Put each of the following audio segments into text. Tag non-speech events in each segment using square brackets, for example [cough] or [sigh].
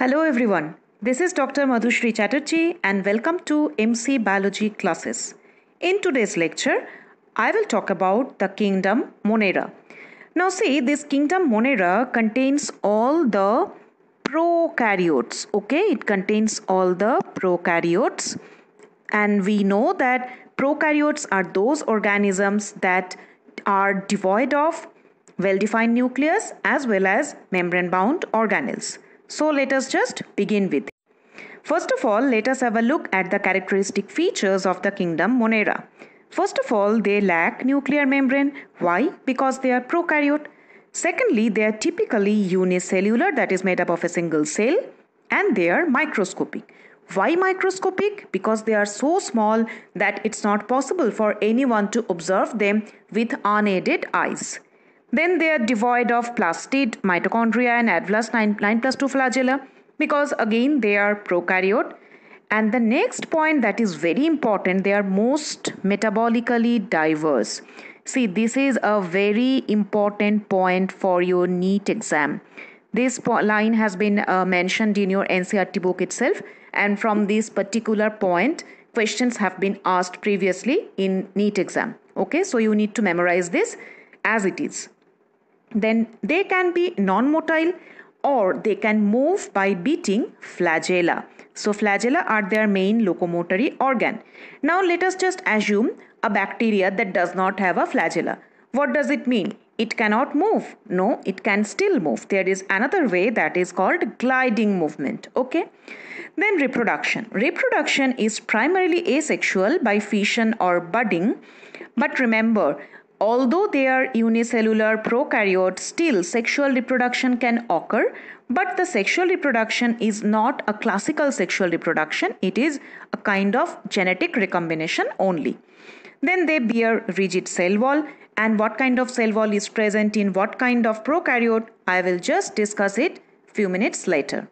Hello everyone, this is Dr. Madhushri Chatterjee and welcome to MC Biology classes. In today's lecture, I will talk about the kingdom Monera. Now see, this kingdom Monera contains all the prokaryotes, okay? It contains all the prokaryotes and we know that prokaryotes are those organisms that are devoid of well-defined nucleus as well as membrane-bound organelles. So let us just begin with. First of all, let us have a look at the characteristic features of the kingdom Monera. First of all, they lack nuclear membrane. Why? Because they are prokaryote. Secondly, they are typically unicellular, that is made up of a single cell, and they are microscopic. Why microscopic? Because they are so small that it's not possible for anyone to observe them with unaided eyes then they are devoid of plastid, mitochondria, and advlas 9, 9 plus 2 flagella because again they are prokaryote. And the next point that is very important they are most metabolically diverse. See, this is a very important point for your NEET exam. This line has been uh, mentioned in your NCRT book itself, and from this particular point, questions have been asked previously in NEET exam. Okay, so you need to memorize this as it is then they can be non-motile or they can move by beating flagella. So flagella are their main locomotory organ. Now let us just assume a bacteria that does not have a flagella. What does it mean? It cannot move. No, it can still move. There is another way that is called gliding movement. Okay. Then reproduction. Reproduction is primarily asexual by fission or budding. But remember, Although they are unicellular prokaryotes, still sexual reproduction can occur, but the sexual reproduction is not a classical sexual reproduction, it is a kind of genetic recombination only. Then they bear rigid cell wall, and what kind of cell wall is present in what kind of prokaryote, I will just discuss it few minutes later.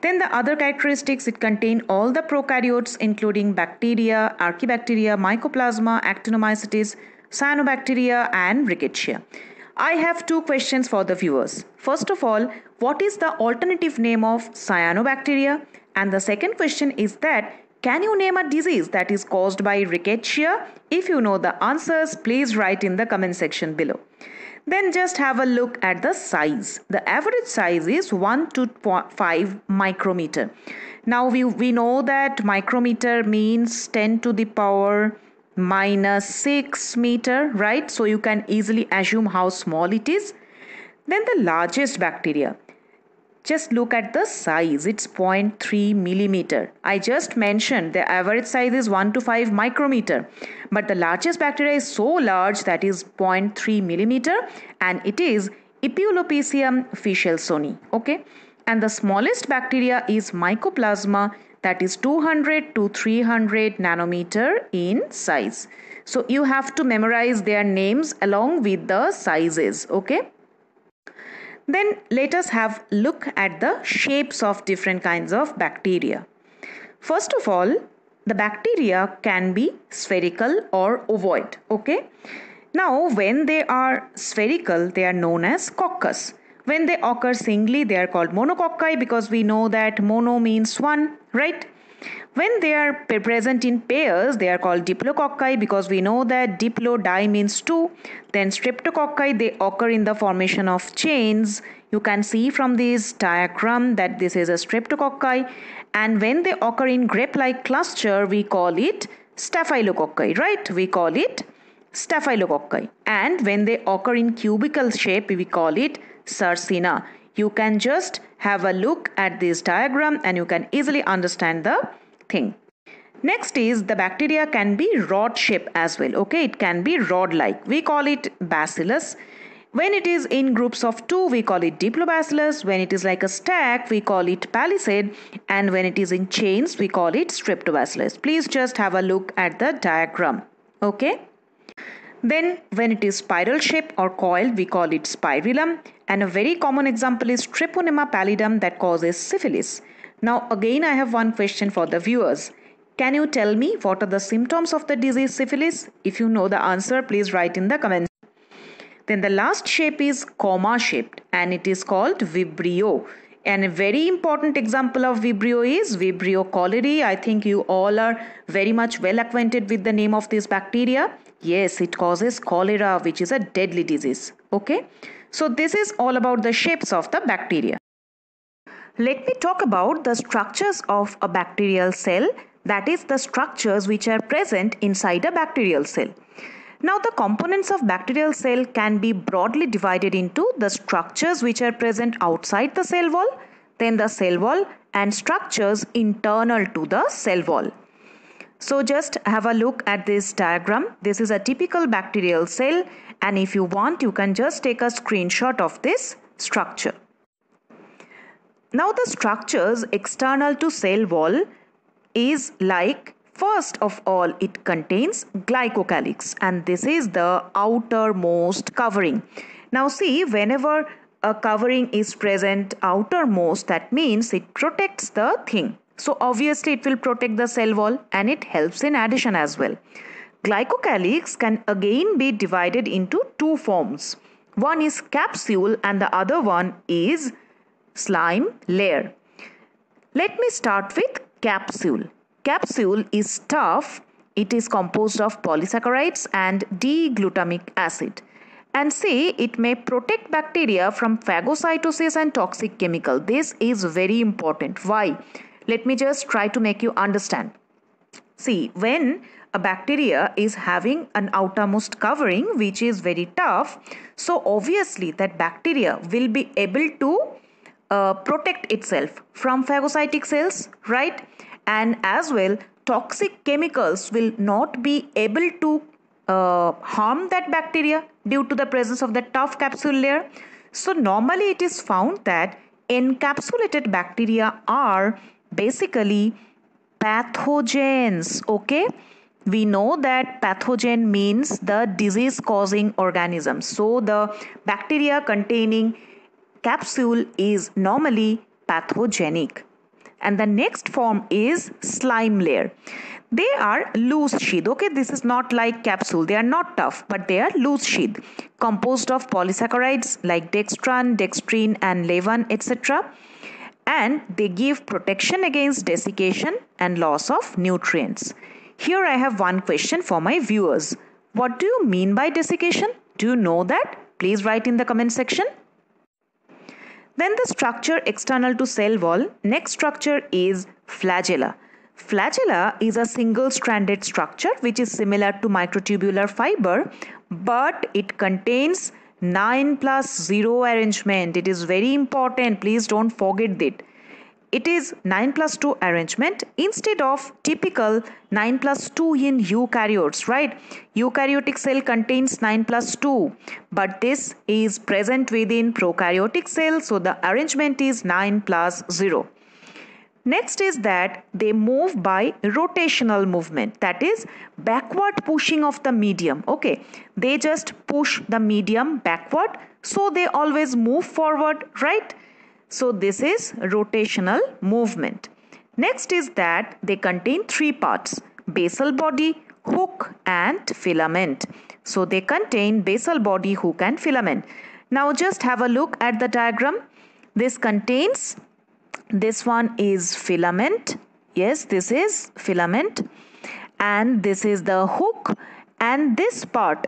Then the other characteristics it contain all the prokaryotes including bacteria, archibacteria, mycoplasma, actinomycetes, cyanobacteria, and rickettsia. I have two questions for the viewers. First of all, what is the alternative name of cyanobacteria? And the second question is that can you name a disease that is caused by rickettsia? If you know the answers, please write in the comment section below. Then just have a look at the size. The average size is 1 to 5 micrometer. Now we, we know that micrometer means 10 to the power minus 6 meter, right? So you can easily assume how small it is. Then the largest bacteria. Just look at the size, it's 0.3 millimeter. I just mentioned the average size is 1 to 5 micrometer, but the largest bacteria is so large that is 0.3 millimeter and it is Epilopecium fischelsoni. Okay, and the smallest bacteria is Mycoplasma that is 200 to 300 nanometer in size. So you have to memorize their names along with the sizes. Okay. Then let us have look at the shapes of different kinds of bacteria. First of all, the bacteria can be spherical or ovoid. Okay. Now, when they are spherical, they are known as coccus. When they occur singly, they are called monococci because we know that mono means one right when they are present in pairs they are called diplococci because we know that diplo di means two then streptococci they occur in the formation of chains you can see from this diagram that this is a streptococci and when they occur in grape-like cluster we call it staphylococci right we call it staphylococci and when they occur in cubical shape we call it sarcina you can just have a look at this diagram and you can easily understand the thing. Next is the bacteria can be rod shape as well. Okay, it can be rod like. We call it bacillus. When it is in groups of two, we call it diplobacillus. When it is like a stack, we call it palisade. And when it is in chains, we call it streptobacillus. Please just have a look at the diagram. Okay. Then when it is spiral shape or coil, we call it spirillum. And a very common example is Treponema pallidum that causes syphilis. Now, again, I have one question for the viewers. Can you tell me what are the symptoms of the disease syphilis? If you know the answer, please write in the comments. Then the last shape is comma shaped and it is called Vibrio. And a very important example of Vibrio is Vibrio cholerae. I think you all are very much well acquainted with the name of this bacteria. Yes, it causes cholera, which is a deadly disease. Okay. So this is all about the shapes of the bacteria. Let me talk about the structures of a bacterial cell that is the structures which are present inside a bacterial cell. Now the components of bacterial cell can be broadly divided into the structures which are present outside the cell wall, then the cell wall and structures internal to the cell wall. So just have a look at this diagram. This is a typical bacterial cell and if you want you can just take a screenshot of this structure. Now the structures external to cell wall is like first of all it contains glycocalyx and this is the outermost covering. Now see whenever a covering is present outermost that means it protects the thing so obviously it will protect the cell wall and it helps in addition as well. Glycocalyx can again be divided into two forms. One is capsule and the other one is slime layer. Let me start with capsule. Capsule is tough. It is composed of polysaccharides and D-glutamic acid and say it may protect bacteria from phagocytosis and toxic chemical. This is very important. Why? Let me just try to make you understand. See, when a bacteria is having an outermost covering which is very tough, so obviously that bacteria will be able to uh, protect itself from phagocytic cells, right? And as well, toxic chemicals will not be able to uh, harm that bacteria due to the presence of the tough capsule layer. So, normally it is found that encapsulated bacteria are basically pathogens. Okay, we know that pathogen means the disease causing organism. So, the bacteria containing capsule is normally pathogenic. And the next form is slime layer. They are loose sheath. Okay, this is not like capsule. They are not tough, but they are loose sheath composed of polysaccharides like dextran, dextrin, and levan, etc and they give protection against desiccation and loss of nutrients. Here I have one question for my viewers. What do you mean by desiccation? Do you know that? Please write in the comment section. Then the structure external to cell wall, next structure is flagella. Flagella is a single stranded structure which is similar to microtubular fiber but it contains 9 plus 0 arrangement it is very important please don't forget that it is 9 plus 2 arrangement instead of typical 9 plus 2 in eukaryotes right eukaryotic cell contains 9 plus 2 but this is present within prokaryotic cell so the arrangement is 9 plus 0 Next is that they move by rotational movement, that is, backward pushing of the medium. Okay, they just push the medium backward, so they always move forward, right? So, this is rotational movement. Next is that they contain three parts basal body, hook, and filament. So, they contain basal body, hook, and filament. Now, just have a look at the diagram. This contains this one is filament yes this is filament and this is the hook and this part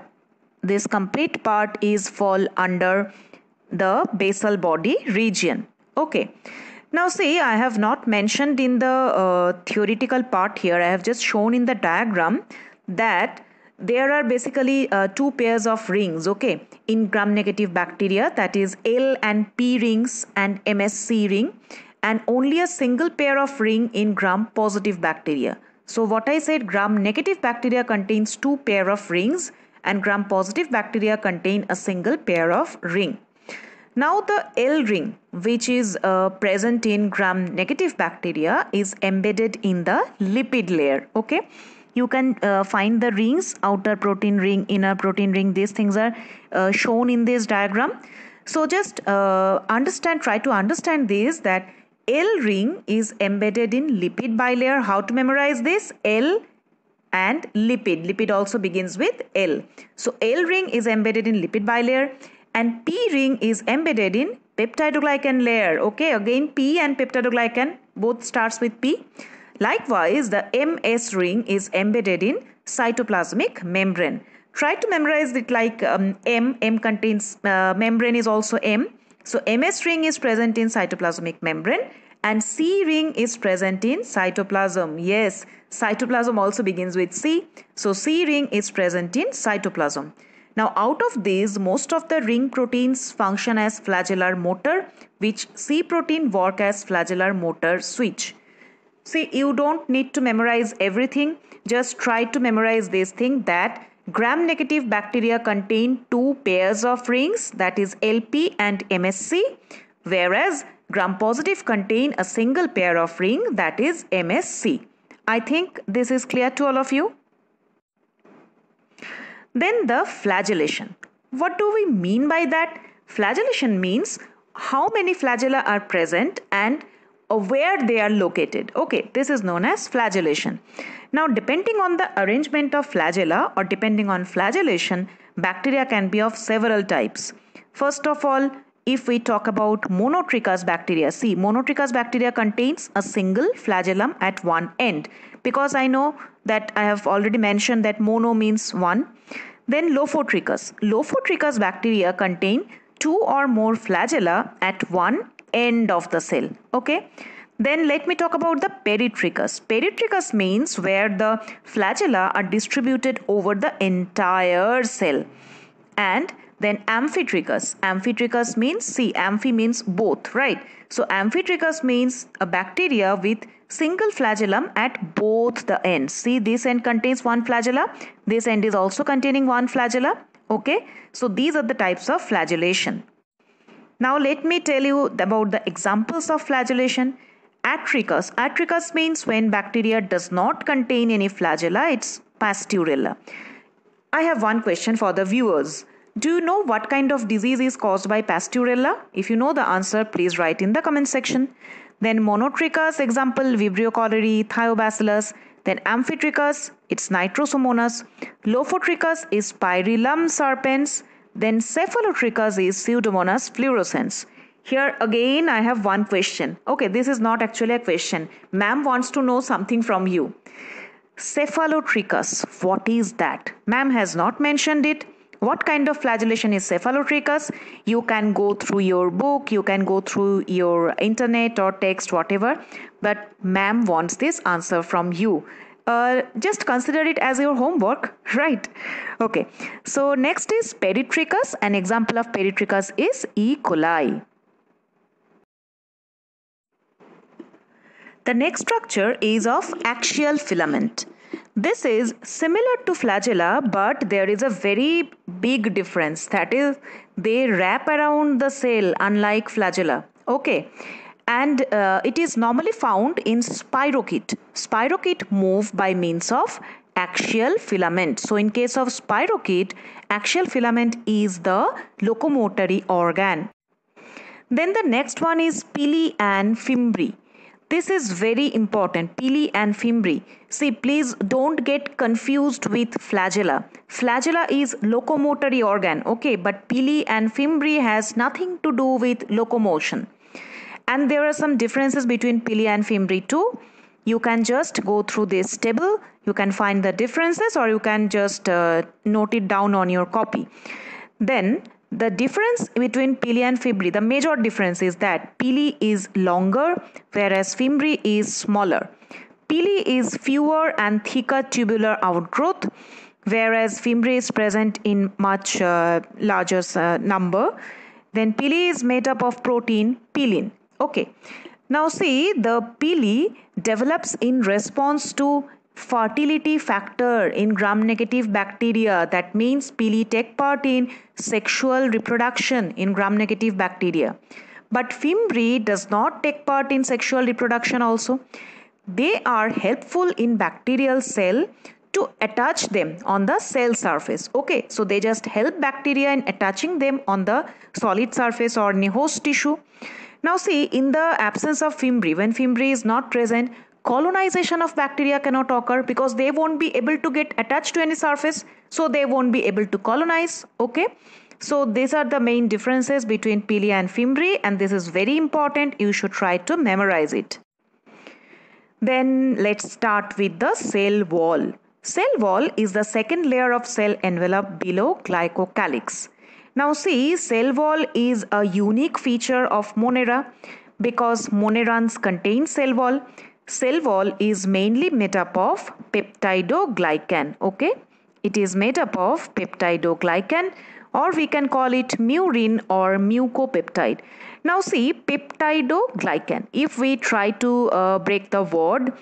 this complete part is fall under the basal body region okay now see i have not mentioned in the uh, theoretical part here i have just shown in the diagram that there are basically uh, two pairs of rings okay in gram negative bacteria that is l and p rings and msc ring and only a single pair of ring in gram positive bacteria. So what I said gram negative bacteria contains two pair of rings and gram positive bacteria contain a single pair of ring. Now the L ring which is uh, present in gram negative bacteria is embedded in the lipid layer okay you can uh, find the rings outer protein ring inner protein ring these things are uh, shown in this diagram so just uh, understand try to understand this that L ring is embedded in lipid bilayer. How to memorize this? L and lipid. Lipid also begins with L. So L ring is embedded in lipid bilayer and P ring is embedded in peptidoglycan layer. Okay, again P and peptidoglycan both starts with P. Likewise, the MS ring is embedded in cytoplasmic membrane. Try to memorize it like um, M. M contains uh, membrane is also M so MS ring is present in cytoplasmic membrane and C ring is present in cytoplasm. Yes, cytoplasm also begins with C. So C ring is present in cytoplasm. Now out of these, most of the ring proteins function as flagellar motor, which C protein work as flagellar motor switch. See, you don't need to memorize everything. Just try to memorize this thing that Gram negative bacteria contain two pairs of rings that is LP and MSC whereas gram positive contain a single pair of ring that is MSC. I think this is clear to all of you. Then the flagellation. What do we mean by that? Flagellation means how many flagella are present and of where they are located. Okay, this is known as flagellation. Now, depending on the arrangement of flagella or depending on flagellation, bacteria can be of several types. First of all, if we talk about monotrichous bacteria, see, monotrichous bacteria contains a single flagellum at one end because I know that I have already mentioned that mono means one. Then Lophotrichus. Lophotrichus bacteria contain two or more flagella at one end of the cell okay then let me talk about the peritrichus. Peritrichus means where the flagella are distributed over the entire cell. And then amphitrichus. Amphitrichus means, see, amphi means both, right? So amphitrichus means a bacteria with single flagellum at both the ends. See, this end contains one flagella. This end is also containing one flagella. Okay, so these are the types of flagellation. Now, let me tell you about the examples of flagellation. Atricus. Atricus means when bacteria does not contain any flagella, it's pasteurella. I have one question for the viewers. Do you know what kind of disease is caused by pasteurella? If you know the answer, please write in the comment section. Then monotrichus, example Vibrio cholerae, Thiobacillus. Then amphitrichus, it's Nitrosomonas. Lophotrichus is Pyrillum serpens. Then Cephalotrichus is Pseudomonas fluorescens. Here again, I have one question. Okay, this is not actually a question. Ma'am wants to know something from you. Cephalotrichus, what is that? Ma'am has not mentioned it. What kind of flagellation is cephalotrichus? You can go through your book, you can go through your internet or text, whatever. But ma'am wants this answer from you. Uh, just consider it as your homework [laughs] right okay so next is peritrichus an example of peritrichus is e coli the next structure is of axial filament this is similar to flagella, but there is a very big difference. That is, they wrap around the cell, unlike flagella. Okay, and uh, it is normally found in spirochet. Spirochet move by means of axial filament. So in case of spirochet, axial filament is the locomotory organ. Then the next one is pili and fimbri. This is very important, pili and fimbri. See, please don't get confused with flagella. Flagella is locomotory organ, okay, but pili and fimbri has nothing to do with locomotion and there are some differences between pili and fimbri too you can just go through this table you can find the differences or you can just uh, note it down on your copy then the difference between pili and fimbri the major difference is that pili is longer whereas fimbri is smaller pili is fewer and thicker tubular outgrowth whereas fimbri is present in much uh, larger uh, number then pili is made up of protein pilin Okay, now see the pili develops in response to fertility factor in gram-negative bacteria. That means pili take part in sexual reproduction in gram-negative bacteria. But fimbri does not take part in sexual reproduction also. They are helpful in bacterial cell to attach them on the cell surface. Okay, so they just help bacteria in attaching them on the solid surface or in host tissue. Now see, in the absence of fimbri, when fimbri is not present, colonization of bacteria cannot occur because they won't be able to get attached to any surface. So they won't be able to colonize. Okay. So these are the main differences between Pilia and Fimbri and this is very important. You should try to memorize it. Then let's start with the cell wall. Cell wall is the second layer of cell envelope below glycocalyx. Now see, cell wall is a unique feature of Monera because Monerans contain cell wall. Cell wall is mainly made up of peptidoglycan, okay? It is made up of peptidoglycan or we can call it murine or mucopeptide. Now see, peptidoglycan. If we try to uh, break the word,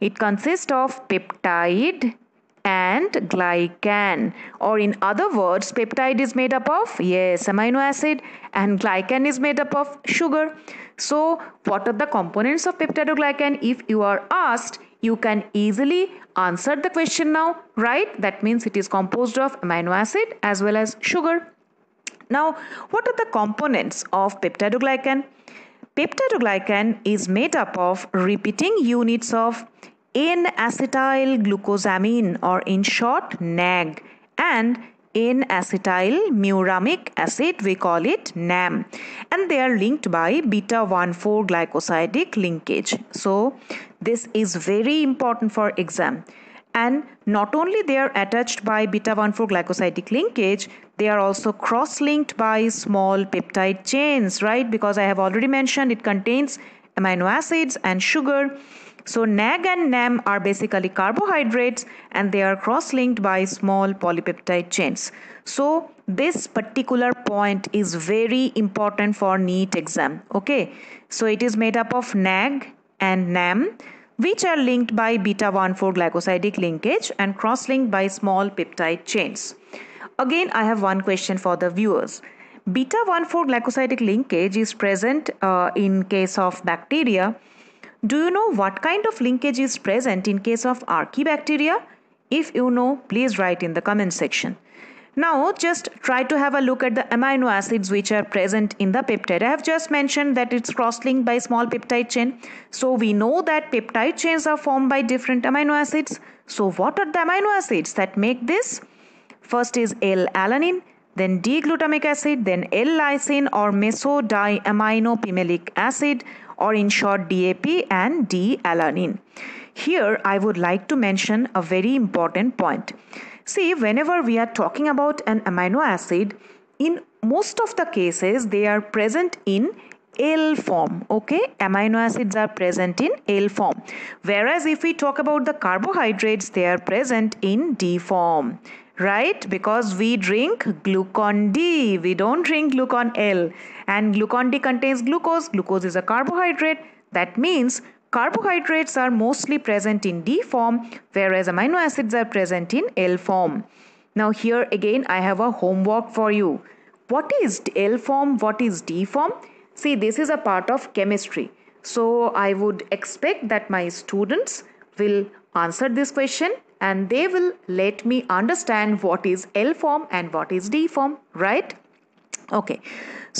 it consists of peptide and glycan or in other words peptide is made up of yes amino acid and glycan is made up of sugar so what are the components of peptidoglycan if you are asked you can easily answer the question now right that means it is composed of amino acid as well as sugar now what are the components of peptidoglycan Peptidoglycan is made up of repeating units of N acetyl glucosamine or in short NAG and N acetyl muramic acid we call it NAM and they are linked by beta 1,4 glycosidic linkage. So this is very important for exam and not only they are attached by beta 1,4 glycosidic linkage they are also cross-linked by small peptide chains right because I have already mentioned it contains amino acids and sugar so NAG and NAM are basically carbohydrates and they are cross-linked by small polypeptide chains. So this particular point is very important for NEET exam. Okay, so it is made up of NAG and NAM which are linked by beta 1,4 glycosidic linkage and cross-linked by small peptide chains. Again, I have one question for the viewers. Beta 1,4 glycosidic linkage is present uh, in case of bacteria do you know what kind of linkage is present in case of archibacteria? If you know, please write in the comment section. Now, just try to have a look at the amino acids which are present in the peptide. I have just mentioned that it's cross linked by small peptide chain. So, we know that peptide chains are formed by different amino acids. So, what are the amino acids that make this? First is L alanine, then D glutamic acid, then L lysine or mesodiamino pimelic acid, or in short DAP and D-alanine. Here I would like to mention a very important point. See, whenever we are talking about an amino acid, in most of the cases they are present in L form. Okay, amino acids are present in L form. Whereas if we talk about the carbohydrates, they are present in D form right because we drink glucon d we don't drink glucon l and glucon d contains glucose glucose is a carbohydrate that means carbohydrates are mostly present in d form whereas amino acids are present in l form now here again i have a homework for you what is l form what is d form see this is a part of chemistry so i would expect that my students will answer this question and they will let me understand what is L form and what is D form, right? Okay,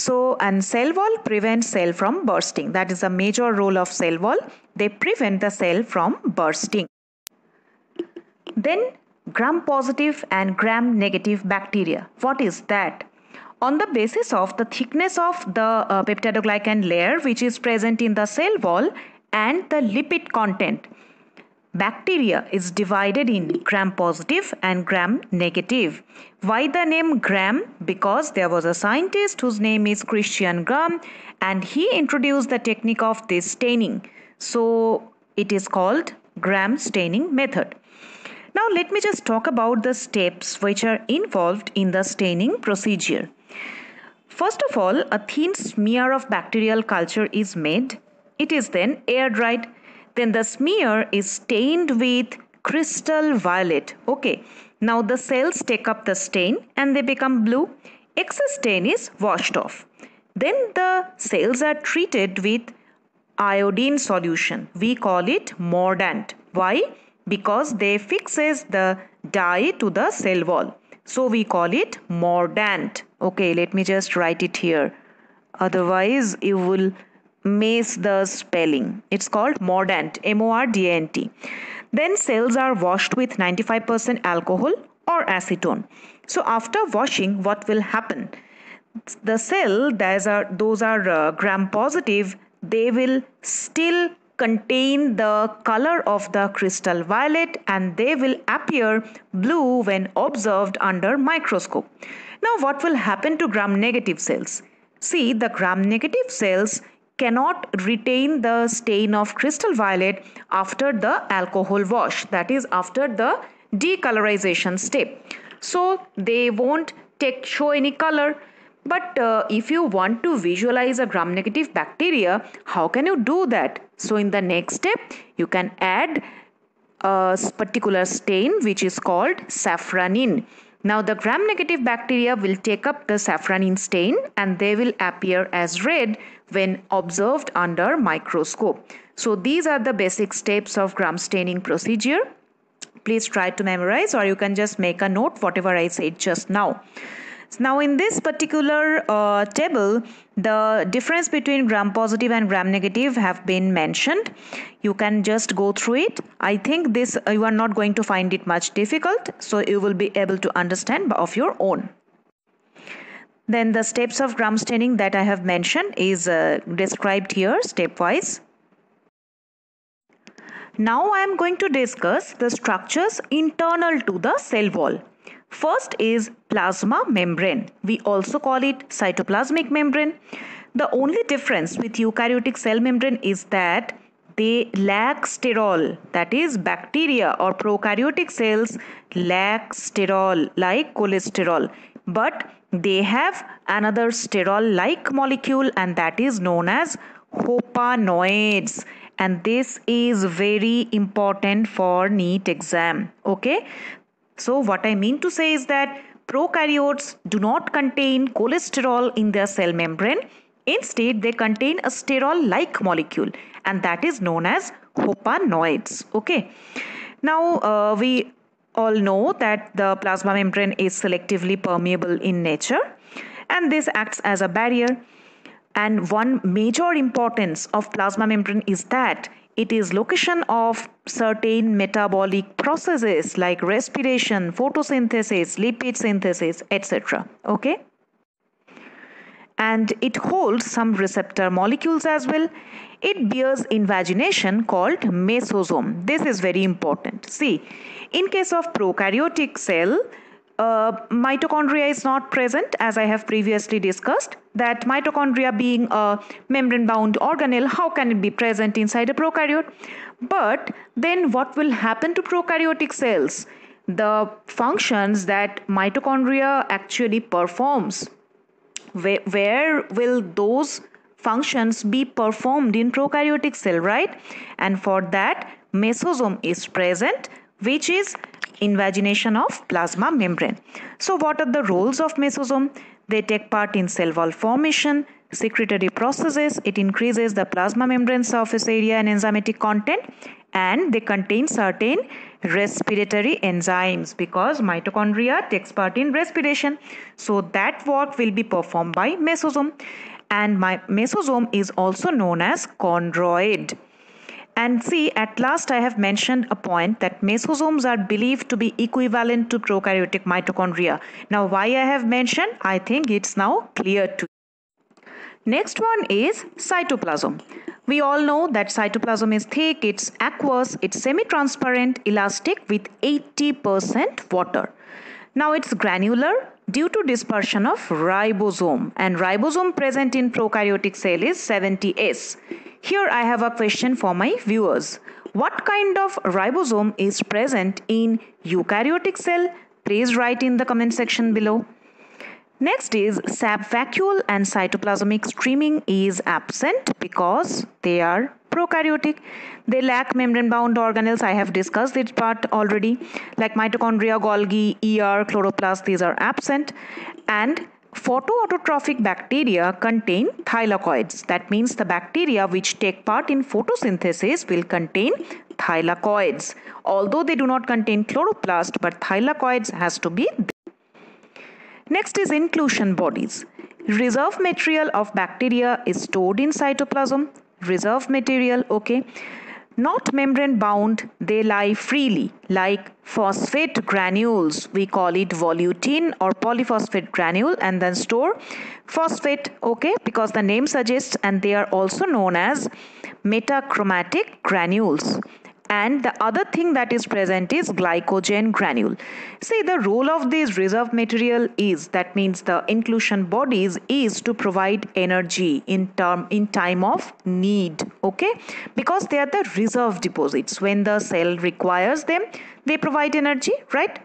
so and cell wall prevents cell from bursting. That is a major role of cell wall. They prevent the cell from bursting. Then gram positive and gram negative bacteria. What is that? On the basis of the thickness of the uh, peptidoglycan layer which is present in the cell wall and the lipid content Bacteria is divided in gram positive and gram negative. Why the name gram? Because there was a scientist whose name is Christian Gram and he introduced the technique of this staining. So it is called gram staining method. Now let me just talk about the steps which are involved in the staining procedure. First of all, a thin smear of bacterial culture is made. It is then air dried then the smear is stained with crystal violet. Okay, now the cells take up the stain and they become blue. Excess stain is washed off. Then the cells are treated with iodine solution. We call it mordant. Why? Because they fixes the dye to the cell wall. So we call it mordant. Okay, let me just write it here. Otherwise, you will miss the spelling. It's called mordant, M O R D A N T. Then cells are washed with 95% alcohol or acetone. So after washing, what will happen? The cell, those are, those are uh, gram positive, they will still contain the color of the crystal violet and they will appear blue when observed under microscope. Now what will happen to gram negative cells? See the gram negative cells cannot retain the stain of crystal violet after the alcohol wash that is after the decolorization step so they won't take show any color but uh, if you want to visualize a gram negative bacteria how can you do that so in the next step you can add a particular stain which is called safranin now the gram-negative bacteria will take up the safranin stain and they will appear as red when observed under microscope. So these are the basic steps of gram staining procedure. Please try to memorize or you can just make a note whatever I said just now. Now in this particular uh, table, the difference between gram positive and gram negative have been mentioned. You can just go through it. I think this uh, you are not going to find it much difficult. So you will be able to understand of your own. Then the steps of gram staining that I have mentioned is uh, described here stepwise. Now I am going to discuss the structures internal to the cell wall. First is plasma membrane. We also call it cytoplasmic membrane. The only difference with eukaryotic cell membrane is that they lack sterol that is bacteria or prokaryotic cells lack sterol like cholesterol but they have another sterol like molecule and that is known as hopanoids and this is very important for neat exam okay so, what I mean to say is that prokaryotes do not contain cholesterol in their cell membrane. Instead, they contain a sterol like molecule, and that is known as hopanoids. Okay, now uh, we all know that the plasma membrane is selectively permeable in nature, and this acts as a barrier. And one major importance of plasma membrane is that it is location of certain metabolic processes like respiration, photosynthesis, lipid synthesis, etc. Okay? And it holds some receptor molecules as well. It bears invagination called mesosome. This is very important. See, in case of prokaryotic cell, uh, mitochondria is not present as I have previously discussed that mitochondria being a membrane bound organelle how can it be present inside a prokaryote but then what will happen to prokaryotic cells the functions that mitochondria actually performs where, where will those functions be performed in prokaryotic cell right and for that mesosome is present which is invagination of plasma membrane. So what are the roles of mesosome? They take part in cell wall formation, secretory processes, it increases the plasma membrane surface area and enzymatic content and they contain certain respiratory enzymes because mitochondria takes part in respiration. So that work will be performed by mesosome and my mesosome is also known as chondroid. And see, at last I have mentioned a point that mesosomes are believed to be equivalent to prokaryotic mitochondria. Now, why I have mentioned, I think it's now clear to you. Next one is cytoplasm. We all know that cytoplasm is thick, it's aqueous, it's semi-transparent, elastic with 80% water. Now it's granular due to dispersion of ribosome and ribosome present in prokaryotic cell is 70S. Here I have a question for my viewers. What kind of ribosome is present in eukaryotic cell? Please write in the comment section below. Next is sap vacuole and cytoplasmic streaming is absent because they are prokaryotic. They lack membrane-bound organelles. I have discussed this part already. Like mitochondria, Golgi, ER, chloroplast, these are absent. And Photoautotrophic bacteria contain thylakoids. That means the bacteria which take part in photosynthesis will contain thylakoids. Although they do not contain chloroplast, but thylakoids has to be there. Next is inclusion bodies. Reserve material of bacteria is stored in cytoplasm. Reserve material, okay not membrane bound, they lie freely, like phosphate granules. We call it volutin or polyphosphate granule and then store phosphate, okay, because the name suggests and they are also known as metachromatic granules and the other thing that is present is glycogen granule see the role of this reserve material is that means the inclusion bodies is to provide energy in term in time of need okay because they are the reserve deposits when the cell requires them they provide energy right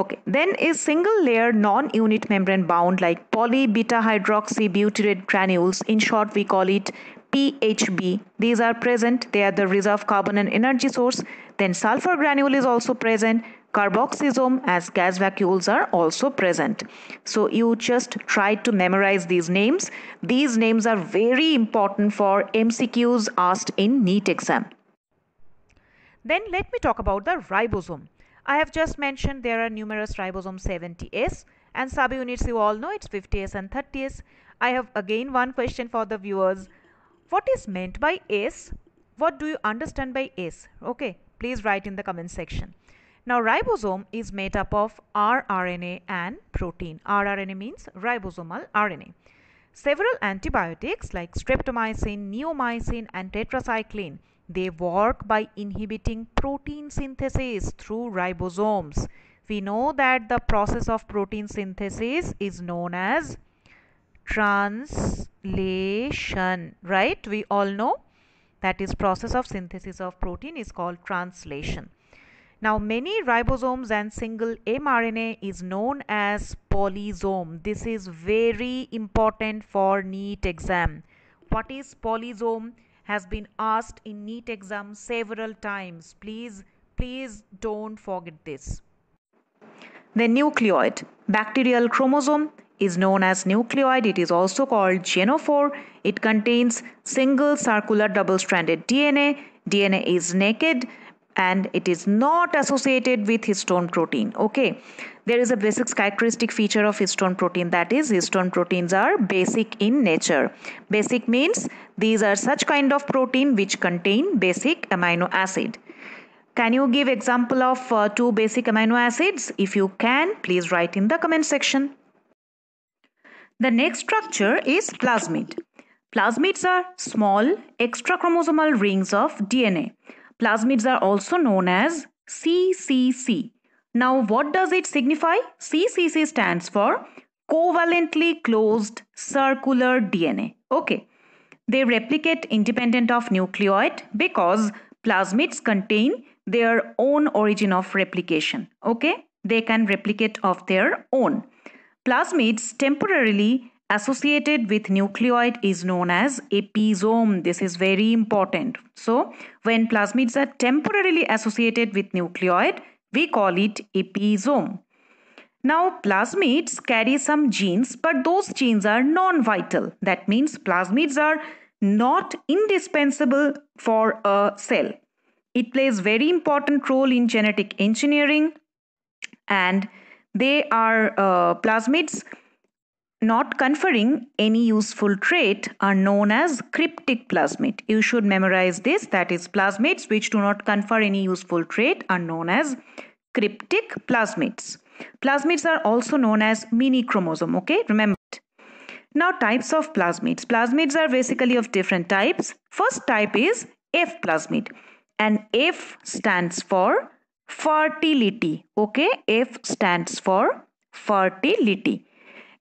Okay, then is single layer non unit membrane bound like poly beta hydroxybutyrate granules. In short, we call it PHB. These are present. They are the reserve carbon and energy source. Then sulfur granule is also present. Carboxysome as gas vacuoles are also present. So you just try to memorize these names. These names are very important for MCQs asked in NEET exam. Then let me talk about the ribosome. I have just mentioned there are numerous ribosome 70S and subunits you all know it's 50S and 30S. I have again one question for the viewers what is meant by S? What do you understand by S? Okay, please write in the comment section. Now ribosome is made up of rRNA and protein. rRNA means ribosomal RNA. Several antibiotics like streptomycin, neomycin and tetracycline, they work by inhibiting protein synthesis through ribosomes. We know that the process of protein synthesis is known as translation right we all know that is process of synthesis of protein is called translation now many ribosomes and single mRNA is known as polysome this is very important for neat exam what is polysome has been asked in neat exam several times please please don't forget this the nucleoid bacterial chromosome is known as nucleoid. It is also called genophore. It contains single circular double stranded DNA. DNA is naked and it is not associated with histone protein. Okay, there is a basic characteristic feature of histone protein that is, histone proteins are basic in nature. Basic means these are such kind of protein which contain basic amino acid. Can you give example of uh, two basic amino acids? If you can, please write in the comment section. The next structure is plasmid. Plasmids are small extrachromosomal rings of DNA. Plasmids are also known as CCC. Now, what does it signify? CCC stands for covalently closed circular DNA. Okay. They replicate independent of nucleoid because plasmids contain their own origin of replication. Okay. They can replicate of their own. Plasmids temporarily associated with nucleoid is known as episome. This is very important. So, when plasmids are temporarily associated with nucleoid, we call it episome. Now, plasmids carry some genes, but those genes are non vital. That means plasmids are not indispensable for a cell. It plays very important role in genetic engineering and they are uh, plasmids not conferring any useful trait are known as cryptic plasmid. You should memorize this that is, plasmids which do not confer any useful trait are known as cryptic plasmids. Plasmids are also known as mini chromosome, okay? Remember. It. Now, types of plasmids. Plasmids are basically of different types. First type is F plasmid, and F stands for fertility okay f stands for fertility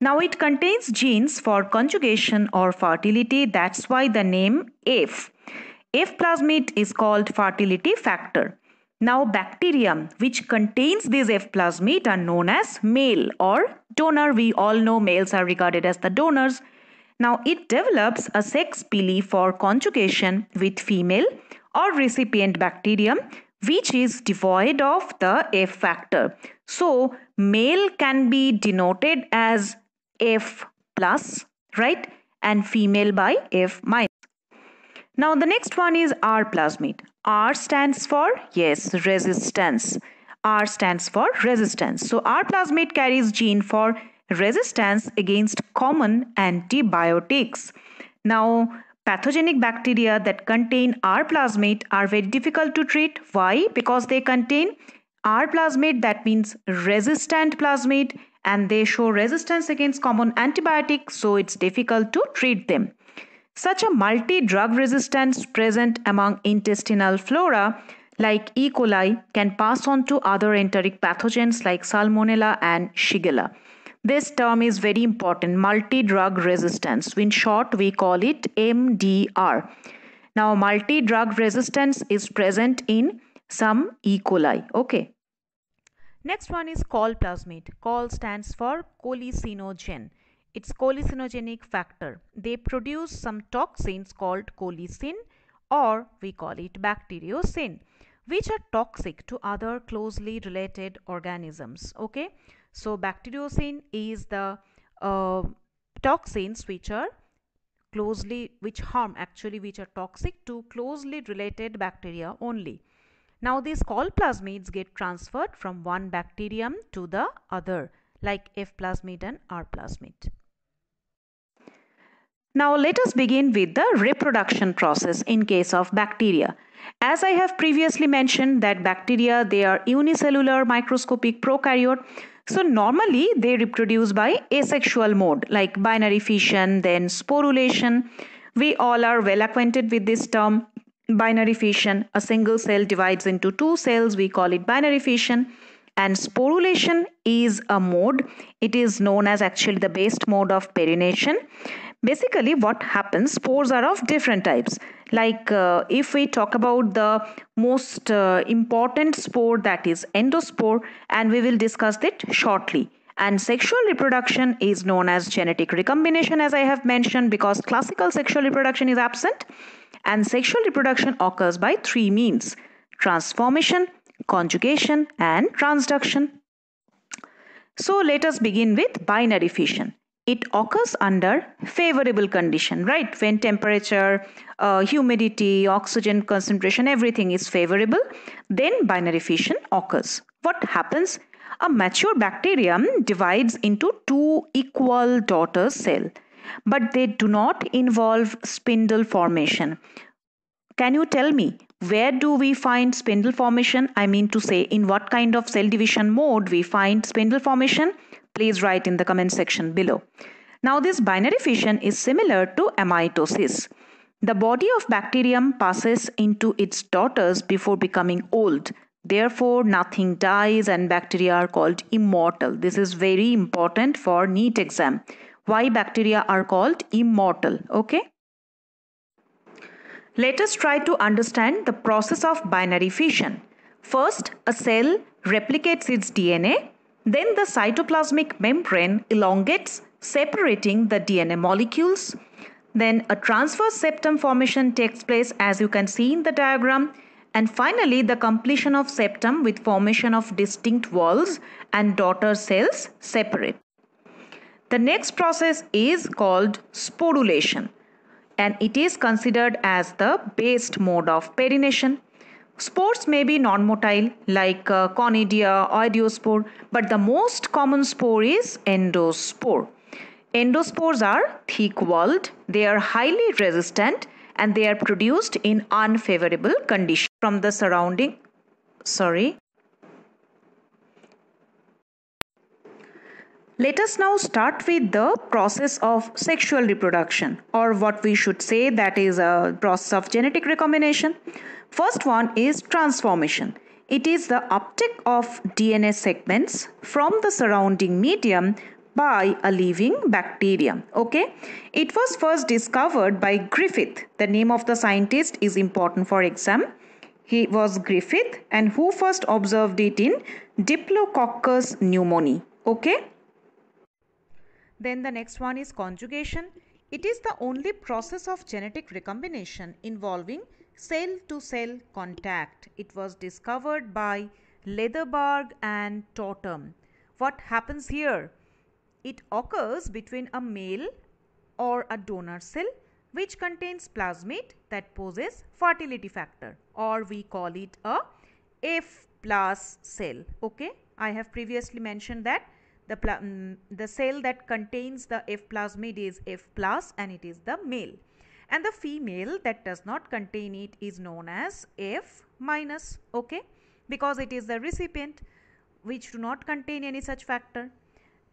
now it contains genes for conjugation or fertility that's why the name f f plasmid is called fertility factor now bacterium which contains these f plasmid are known as male or donor we all know males are regarded as the donors now it develops a sex pili for conjugation with female or recipient bacterium which is devoid of the F factor. So male can be denoted as F plus, right? And female by F minus. Now the next one is R plasmid. R stands for, yes, resistance. R stands for resistance. So R plasmid carries gene for resistance against common antibiotics. Now Pathogenic bacteria that contain R plasmid are very difficult to treat. Why? Because they contain R plasmid, that means resistant plasmid, and they show resistance against common antibiotics, so it's difficult to treat them. Such a multi drug resistance present among intestinal flora like E. coli can pass on to other enteric pathogens like Salmonella and Shigella. This term is very important multi drug resistance. In short, we call it MDR. Now, multi drug resistance is present in some E. coli. Okay. Next one is col plasmid. Col stands for colicinogen. It's colicinogenic factor. They produce some toxins called colicin, or we call it bacteriocin which are toxic to other closely related organisms. Okay. So bacteriocin is the uh, toxins which are closely which harm actually which are toxic to closely related bacteria only. Now these plasmids get transferred from one bacterium to the other like F plasmid and R plasmid. Now let us begin with the reproduction process in case of bacteria. As I have previously mentioned that bacteria they are unicellular microscopic prokaryote so normally they reproduce by asexual mode like binary fission, then sporulation. We all are well acquainted with this term binary fission. A single cell divides into two cells. We call it binary fission. And sporulation is a mode. It is known as actually the best mode of perination. Basically what happens, spores are of different types like uh, if we talk about the most uh, important spore that is endospore and we will discuss it shortly and sexual reproduction is known as genetic recombination as i have mentioned because classical sexual reproduction is absent and sexual reproduction occurs by three means transformation conjugation and transduction so let us begin with binary fission it occurs under favorable condition right when temperature uh, humidity oxygen concentration everything is favorable then binary fission occurs what happens a mature bacterium divides into two equal daughter cell but they do not involve spindle formation can you tell me where do we find spindle formation i mean to say in what kind of cell division mode we find spindle formation Please write in the comment section below. Now, this binary fission is similar to amitosis. The body of bacterium passes into its daughters before becoming old. Therefore, nothing dies and bacteria are called immortal. This is very important for NEET exam. Why bacteria are called immortal, okay? Let us try to understand the process of binary fission. First, a cell replicates its DNA then the cytoplasmic membrane elongates, separating the DNA molecules. Then a transverse septum formation takes place as you can see in the diagram. And finally, the completion of septum with formation of distinct walls and daughter cells separate. The next process is called sporulation and it is considered as the best mode of perination. Spores may be non-motile like uh, conidia, oidiospore, but the most common spore is endospore. Endospores are thick-walled, they are highly resistant and they are produced in unfavorable conditions from the surrounding sorry Let us now start with the process of sexual reproduction or what we should say that is a process of genetic recombination. First one is transformation. It is the uptake of DNA segments from the surrounding medium by a living bacterium. Okay, it was first discovered by Griffith. The name of the scientist is important for exam. He was Griffith and who first observed it in Diplococcus pneumoniae. Okay, then the next one is conjugation. It is the only process of genetic recombination involving cell to cell contact. It was discovered by Leatherberg and Totem. What happens here? It occurs between a male or a donor cell which contains plasmid that poses fertility factor or we call it a F plus cell. Okay, I have previously mentioned that the, um, the cell that contains the F plasmid is F plus and it is the male and the female that does not contain it is known as F minus okay because it is the recipient which do not contain any such factor.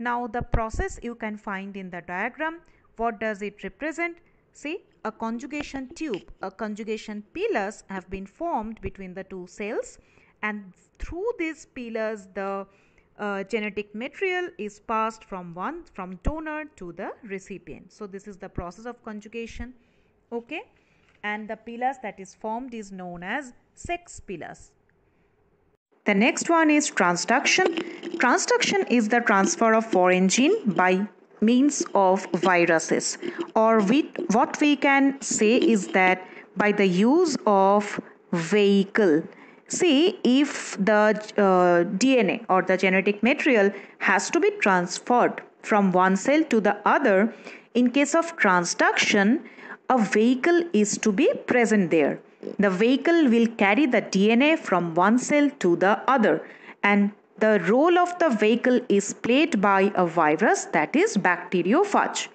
Now the process you can find in the diagram what does it represent see a conjugation tube a conjugation pillars have been formed between the two cells and through these pillars the uh, genetic material is passed from one from donor to the recipient so this is the process of conjugation okay and the pillars that is formed is known as sex pillars the next one is transduction transduction is the transfer of foreign gene by means of viruses or we, what we can say is that by the use of vehicle see if the uh, dna or the genetic material has to be transferred from one cell to the other in case of transduction a vehicle is to be present there. The vehicle will carry the DNA from one cell to the other, and the role of the vehicle is played by a virus that is bacteriophage.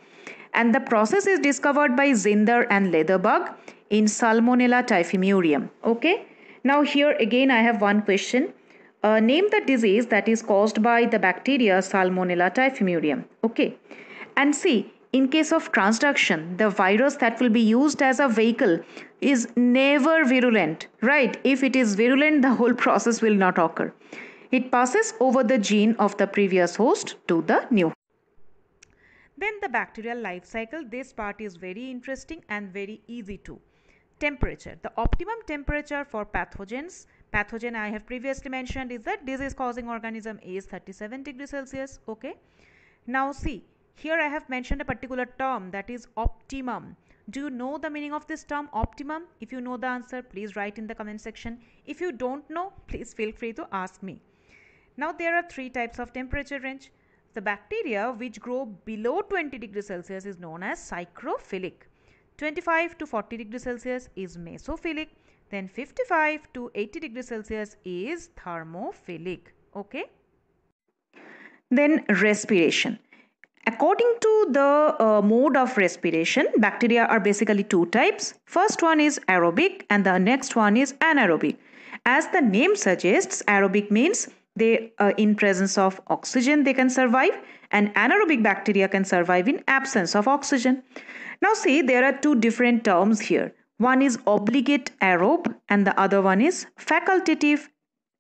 And the process is discovered by Zinder and Leatherbug in Salmonella typhimurium. Okay, now here again I have one question. Uh, name the disease that is caused by the bacteria Salmonella typhimurium. Okay, and see in case of transduction, the virus that will be used as a vehicle is never virulent, right? If it is virulent, the whole [laughs] process will not occur. It passes over the gene of the previous host to the new. Then the bacterial life cycle, this part is very interesting and very easy too. Temperature. The optimum temperature for pathogens, pathogen I have previously mentioned is that disease causing organism is 37 degrees Celsius, okay? Now see, here I have mentioned a particular term that is optimum. Do you know the meaning of this term optimum? If you know the answer, please write in the comment section. If you don't know, please feel free to ask me. Now there are three types of temperature range. The bacteria which grow below 20 degrees Celsius is known as psychrophilic. 25 to 40 degrees Celsius is mesophilic. Then 55 to 80 degrees Celsius is thermophilic. Okay. Then respiration. According to the uh, mode of respiration, bacteria are basically two types. First one is aerobic and the next one is anaerobic. As the name suggests, aerobic means they uh, in presence of oxygen they can survive and anaerobic bacteria can survive in absence of oxygen. Now see there are two different terms here. One is obligate aerobe and the other one is facultative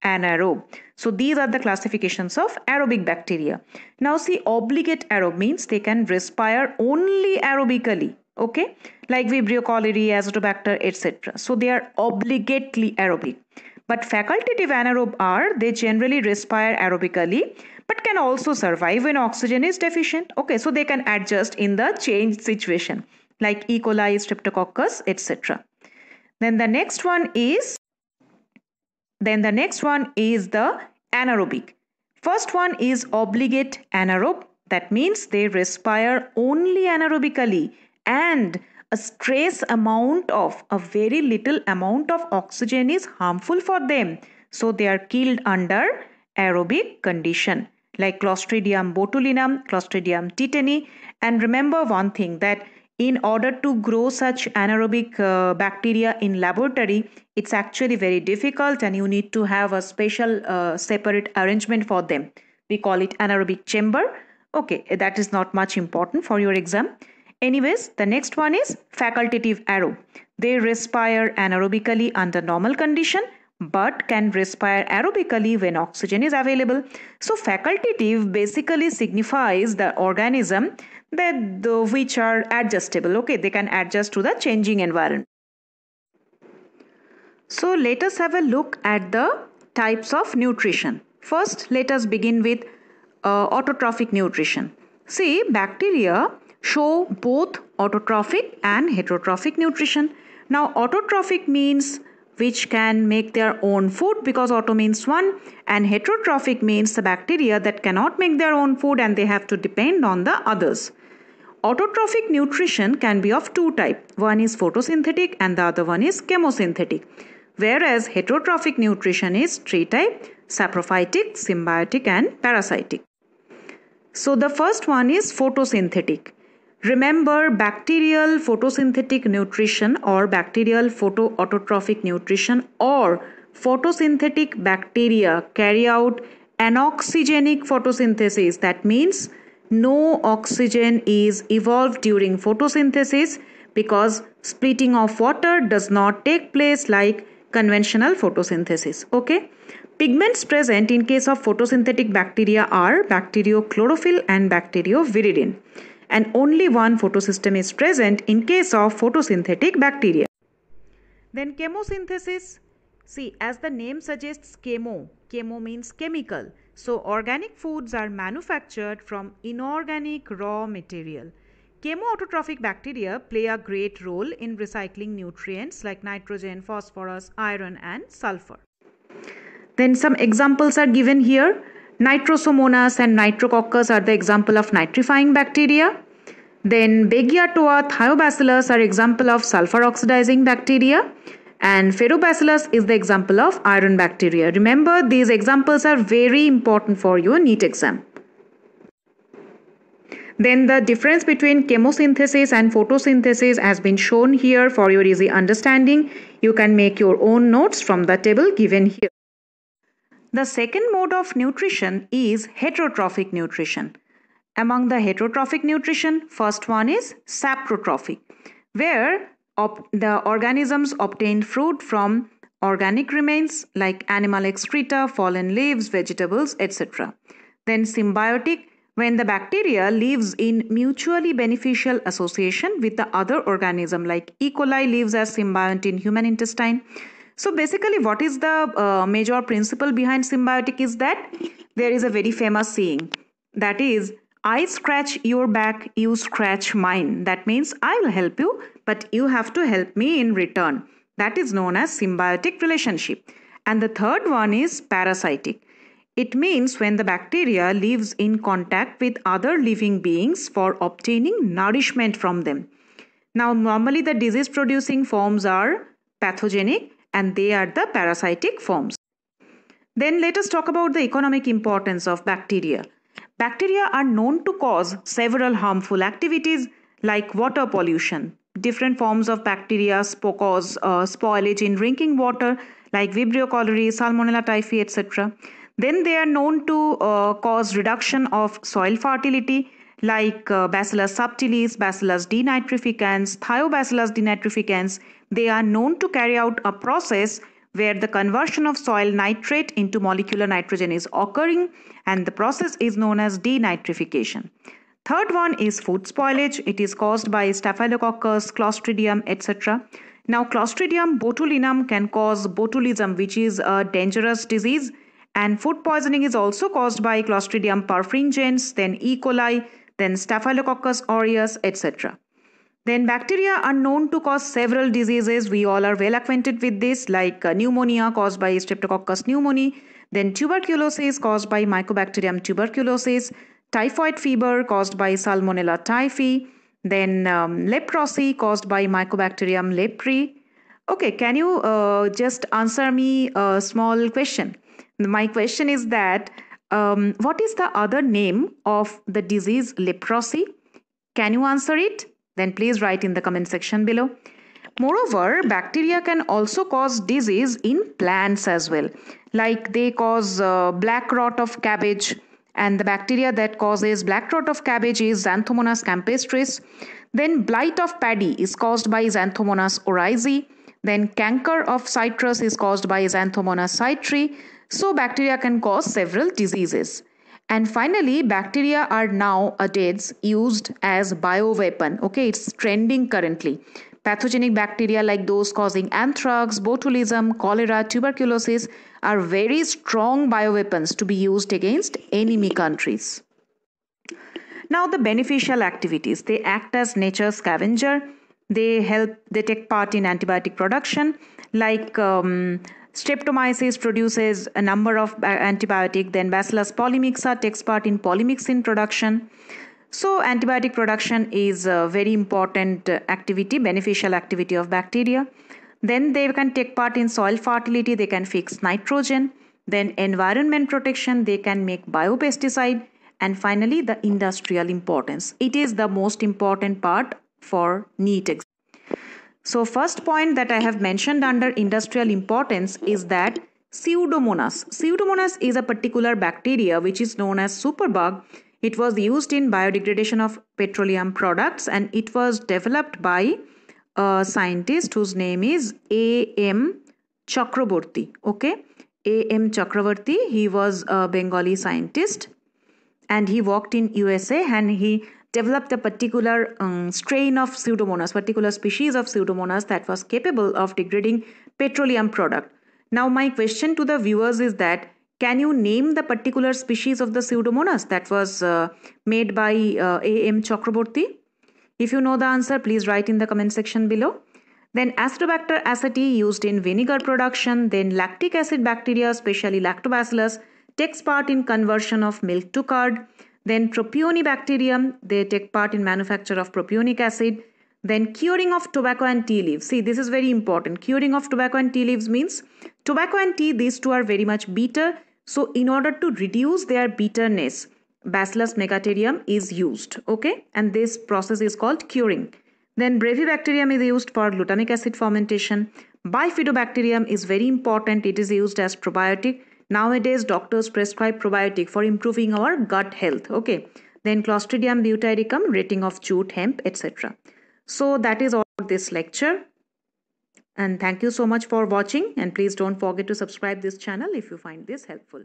anaerobe. So these are the classifications of aerobic bacteria. Now see obligate aerobe means they can respire only aerobically. Okay, like Vibrio cholerae, Azotobacter, etc. So they are obligately aerobic. But facultative anaerobe are they generally respire aerobically but can also survive when oxygen is deficient. Okay, so they can adjust in the changed situation like E. coli, Streptococcus, etc. Then the next one is then the next one is the anaerobic. First one is obligate anaerobe. That means they respire only anaerobically and a trace amount of a very little amount of oxygen is harmful for them. So they are killed under aerobic condition like Clostridium botulinum, Clostridium tetani. And remember one thing that in order to grow such anaerobic uh, bacteria in laboratory it's actually very difficult and you need to have a special uh, separate arrangement for them we call it anaerobic chamber okay that is not much important for your exam anyways the next one is facultative arrow they respire anaerobically under normal condition but can respire aerobically when oxygen is available. So, facultative basically signifies the organism that the, which are adjustable okay they can adjust to the changing environment so let us have a look at the types of nutrition first let us begin with uh, autotrophic nutrition see bacteria show both autotrophic and heterotrophic nutrition now autotrophic means which can make their own food because auto means one and heterotrophic means the bacteria that cannot make their own food and they have to depend on the others. Autotrophic nutrition can be of two type. One is photosynthetic and the other one is chemosynthetic. Whereas heterotrophic nutrition is three type, saprophytic, symbiotic and parasitic. So the first one is photosynthetic. Remember bacterial photosynthetic nutrition or bacterial photoautotrophic nutrition or photosynthetic bacteria carry out anoxygenic photosynthesis that means no oxygen is evolved during photosynthesis because splitting of water does not take place like conventional photosynthesis okay pigments present in case of photosynthetic bacteria are bacteriochlorophyll and bacterioviridin and only one photosystem is present in case of photosynthetic bacteria then chemosynthesis see as the name suggests chemo chemo means chemical so organic foods are manufactured from inorganic raw material. Chemoautotrophic bacteria play a great role in recycling nutrients like nitrogen, phosphorus, iron and sulfur. Then some examples are given here. Nitrosomonas and nitrococcus are the example of nitrifying bacteria. Then Begiatoa thiobacillus are example of sulfur oxidizing bacteria. And ferrobacillus is the example of iron bacteria. Remember, these examples are very important for your NEET exam. Then the difference between chemosynthesis and photosynthesis has been shown here for your easy understanding. You can make your own notes from the table given here. The second mode of nutrition is heterotrophic nutrition. Among the heterotrophic nutrition, first one is saprotrophic, where Op- the organisms obtain fruit from organic remains like animal excreta, fallen leaves, vegetables, etc. Then symbiotic when the bacteria lives in mutually beneficial association with the other organism like E. coli lives as symbiont in human intestine. So basically what is the uh, major principle behind symbiotic is that there is a very famous saying that is I scratch your back, you scratch mine. That means I will help you but you have to help me in return. That is known as symbiotic relationship. And the third one is parasitic. It means when the bacteria lives in contact with other living beings for obtaining nourishment from them. Now, normally the disease producing forms are pathogenic and they are the parasitic forms. Then let us talk about the economic importance of bacteria. Bacteria are known to cause several harmful activities like water pollution, different forms of bacteria cause uh, spoilage in drinking water like vibrio cholerae salmonella typhi etc then they are known to uh, cause reduction of soil fertility like uh, bacillus subtilis bacillus denitrificans thiobacillus denitrificans they are known to carry out a process where the conversion of soil nitrate into molecular nitrogen is occurring and the process is known as denitrification Third one is food spoilage. It is caused by Staphylococcus, Clostridium, etc. Now, Clostridium botulinum can cause botulism, which is a dangerous disease. And food poisoning is also caused by Clostridium perfringens, then E. coli, then Staphylococcus aureus, etc. Then bacteria are known to cause several diseases. We all are well acquainted with this, like uh, pneumonia caused by Streptococcus pneumoniae, then tuberculosis caused by Mycobacterium tuberculosis, typhoid fever caused by Salmonella typhi, then um, leprosy caused by Mycobacterium leprae. Okay, can you uh, just answer me a small question? My question is that um, what is the other name of the disease leprosy? Can you answer it? Then please write in the comment section below. Moreover, bacteria can also cause disease in plants as well, like they cause uh, black rot of cabbage and the bacteria that causes black rot of cabbage is Xanthomonas campestris. Then blight of paddy is caused by Xanthomonas oryzae. Then canker of citrus is caused by Xanthomonas citri. So bacteria can cause several diseases. And finally, bacteria are nowadays used as bioweapon. Okay, it's trending currently. Pathogenic bacteria like those causing anthrax, botulism, cholera, tuberculosis are very strong bioweapons to be used against enemy countries. Now, the beneficial activities they act as nature's scavenger, they help, they take part in antibiotic production, like um, Streptomyces produces a number of uh, antibiotic. Then Bacillus polymyxa takes part in polymyxin production. So antibiotic production is a very important uh, activity, beneficial activity of bacteria. Then they can take part in soil fertility, they can fix nitrogen. Then environment protection, they can make biopesticide. And finally, the industrial importance. It is the most important part for NEET exam. So first point that I have mentioned under industrial importance is that Pseudomonas. Pseudomonas is a particular bacteria which is known as superbug it was used in biodegradation of petroleum products and it was developed by a scientist whose name is A.M. Chakraborty. Okay, A.M. Chakraborty, he was a Bengali scientist and he worked in USA and he developed a particular um, strain of pseudomonas, particular species of pseudomonas that was capable of degrading petroleum product. Now my question to the viewers is that can you name the particular species of the Pseudomonas that was uh, made by uh, A.M. Chakraborty? If you know the answer, please write in the comment section below. Then Astrobacter aceti used in vinegar production, then lactic acid bacteria, especially lactobacillus, takes part in conversion of milk to curd. Then propionibacterium, they take part in manufacture of propionic acid. Then curing of tobacco and tea leaves. See, this is very important. Curing of tobacco and tea leaves means tobacco and tea, these two are very much bitter. So, in order to reduce their bitterness, Bacillus megaterium is used, okay? And this process is called curing. Then Brevibacterium is used for glutamic acid fermentation. Bifidobacterium is very important. It is used as probiotic. Nowadays, doctors prescribe probiotic for improving our gut health, okay? Then Clostridium butyricum, rating of jute, hemp, etc. So that is all this lecture. And thank you so much for watching and please don't forget to subscribe this channel if you find this helpful.